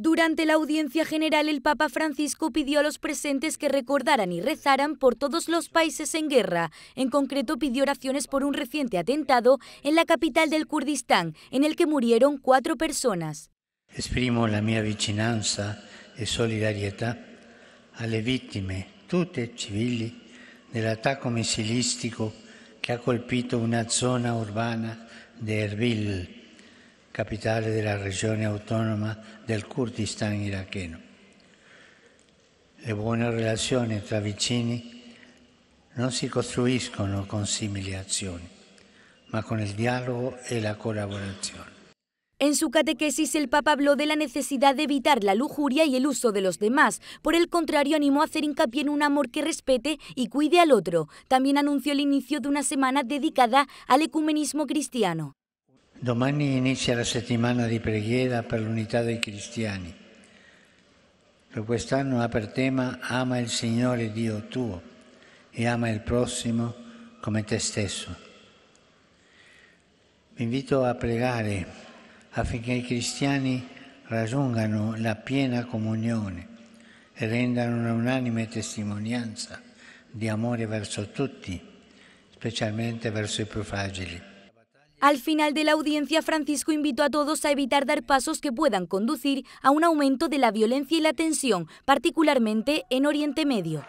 Durante la audiencia general, el Papa Francisco pidió a los presentes que recordaran y rezaran por todos los países en guerra. En concreto, pidió oraciones por un reciente atentado en la capital del Kurdistán, en el que murieron cuatro personas. Exprimo la mia vicinanza e solidarietà alle vittime, tutte civili, dell'attacco misilístico que ha colpito una zona urbana di Erbil de la región autónoma del Kurdistán iraqueno. Le buenas relaciones tra vicini non si costruiscono con simili azioni, ma con el diálogo e la colaboración. En su catequesis el Papa habló de la necesidad de evitar la lujuria y el uso de los demás. Por el contrario, animó a hacer hincapié en un amor que respete y cuide al otro. También anunció el inicio de una semana dedicada al ecumenismo cristiano. Domani inizia la settimana di preghiera per l'unità dei cristiani, Per quest'anno ha per tema Ama il Signore Dio tuo e ama il prossimo come te stesso. Vi invito a pregare affinché i cristiani raggiungano la piena comunione e rendano un'unanime testimonianza di amore verso tutti, specialmente verso i più fragili. Al final de la audiencia, Francisco invitó a todos a evitar dar pasos que puedan conducir a un aumento de la violencia y la tensión, particularmente en Oriente Medio.